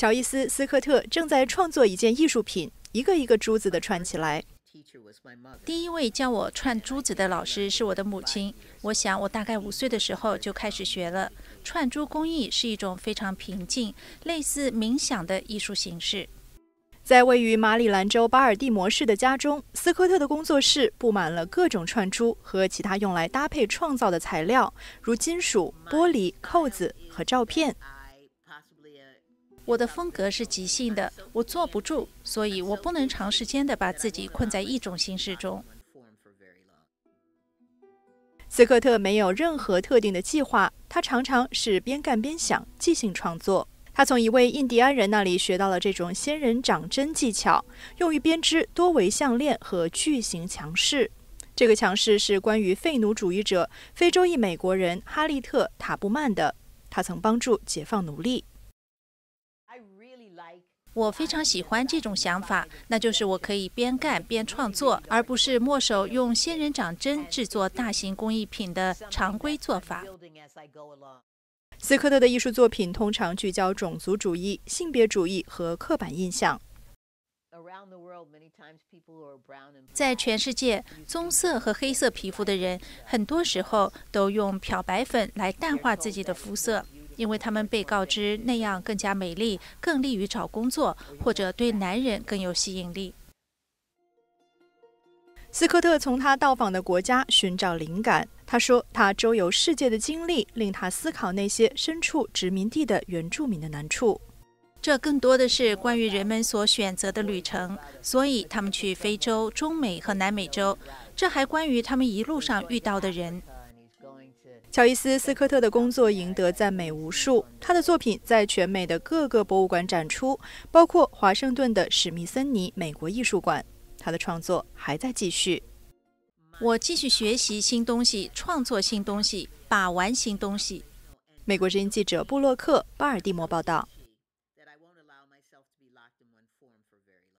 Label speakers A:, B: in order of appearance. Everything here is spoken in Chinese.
A: 乔伊斯·斯科特正在创作一件艺术品，一个一个珠子的串起来。
B: 第一位教我串珠子的老师是我的母亲。我想我大概五岁的时候就开始学了。串珠工艺是一种非常平静、类似冥想的艺术形式。在
A: 位于马里兰州巴尔的摩市的家中，斯科特的工作室布满了各种串珠和其他用来搭配创造的材料，如金属、玻璃、扣子和
B: 照片。我的风格是即兴的，我坐不住，所以我不能长时间的把自己困在一种形式中。
A: 斯科特没有任何特定的计划，他常常是边干边想，即兴创作。他从一位印第安人那里学到了这种仙人掌针技巧，用于编织多维项链和巨型强饰。这个强饰是关于废奴主义者非洲裔美国人哈利特·塔布曼的，他曾帮助解放奴隶。
B: 我非常喜欢这种想法，那就是我可以边干边创作，而不是墨守用仙人掌针制作大型工艺品的常规做法。斯科特的
A: 艺术作品通常聚焦种族主义、性别主义和刻板印象。
B: 在全世界，棕色和黑色皮肤的人很多时候都用漂白粉来淡化自己的肤色。因为他们被告知那样更加美丽，更利于找工作，或者对男人更有吸引力。斯科特从他到访的国家
A: 寻找灵感。他说，他周游世界的经历令他思考那些身处
B: 殖民地的原住民的难处。这更多的是关于人们所选择的旅程，所以他们去非洲、中美和南美洲。这还关于他们一路上遇到的人。
A: 乔伊斯·斯科特的工作赢得赞美无数，他的作品在全美的各个博物馆展出，包括华盛顿的史密
B: 森尼美国艺术馆。他的创作还在继续，我继续学习新东西，创作新东西，把玩新东西。美国之音记者布洛克，巴尔的摩报道。